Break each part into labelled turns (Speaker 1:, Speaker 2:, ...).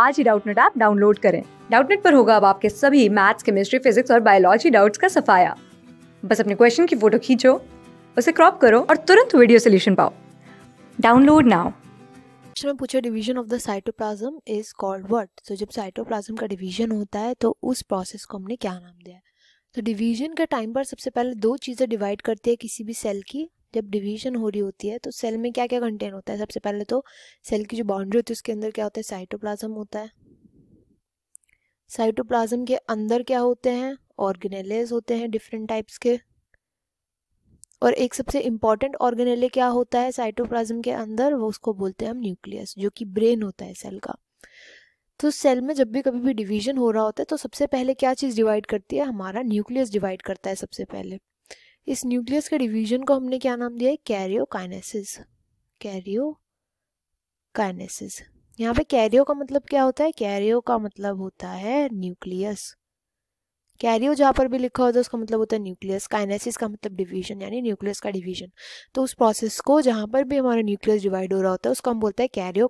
Speaker 1: आज ही Doubtnut app download करें डाउटनेट पर होगा अब आपके सभी मैथ्स केमिस्ट्री फिजिक्स और बायोलॉजी डाउट्स का सफाया बस अपने क्वेश्चन की फोटो खींचो उसे क्रॉप करो और तुरंत वीडियो सोल्यूशन पाओ डाउनलोड नाउ
Speaker 2: में पूछा division of the cytoplasm is called what तो जब साइटोप्लाज्म का डिवीजन होता है तो उस प्रोसेस को हमने क्या नाम दिया तो डिवीजन का टाइम पर सबसे पहले दो चीज़ें डिवाइड करती है किसी भी सेल की जब डिवीजन हो रही होती है तो सेल में क्या क्या कंटेन होता है सबसे पहले तो सेल की जो बाउंड्री होती है उसके अंदर क्या होता है साइटोप्लाज्म होता है साइटोप्लाज्म के अंदर क्या होते हैं ऑर्गेनेलेज होते हैं डिफरेंट टाइप्स के और एक सबसे इम्पॉर्टेंट ऑर्गेनेले क्या होता है साइटोप्लाज्म के अंदर वो उसको बोलते हैं हम न्यूक्लियस जो कि ब्रेन होता है सेल का तो सेल में जब भी कभी भी डिवीजन हो रहा होता है तो सबसे पहले क्या चीज़ डिवाइड करती है हमारा न्यूक्लियस डिवाइड करता है सबसे पहले इस न्यूक्लियस के डिवीजन को हमने क्या नाम दिया है कैरियोकाइनेसिस कैरियो काइनेसिस यहाँ पे कैरियो का मतलब क्या होता है कैरियो का मतलब होता है न्यूक्लियस कैरियो जहाँ पर भी लिखा होता तो है उसका मतलब होता है न्यूक्लियस काइनेसिस का मतलब डिवीजन यानी न्यूक्लियस का डिवीजन तो उस प्रोसेस को जहाँ पर भी हमारा न्यूक्लियस डिवाइड हो रहा होता है उसको हम बोलते हैं कैरियो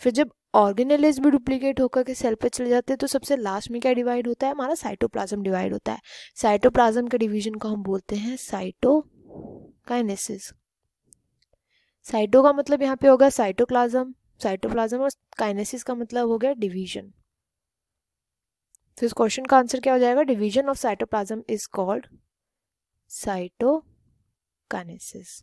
Speaker 2: फिर जब ऑर्गेनेलेज भी डुप्लीकेट होकर के सेल पे चले जाते हैं तो सबसे लास्ट में क्या डिवाइड होता है हमारा साइटोप्लाज्म डिवाइड होता है साइटोप्लाज्म के डिवीजन को हम बोलते हैं साइटो काइनेसिस साइटो का मतलब यहाँ पे होगा साइटोप्लाज्म साइटोप्लाज्म और काइनेसिस का मतलब हो गया डिवीजन तो इस क्वेश्चन का आंसर क्या हो जाएगा division of cytoplasm is called cytokinesis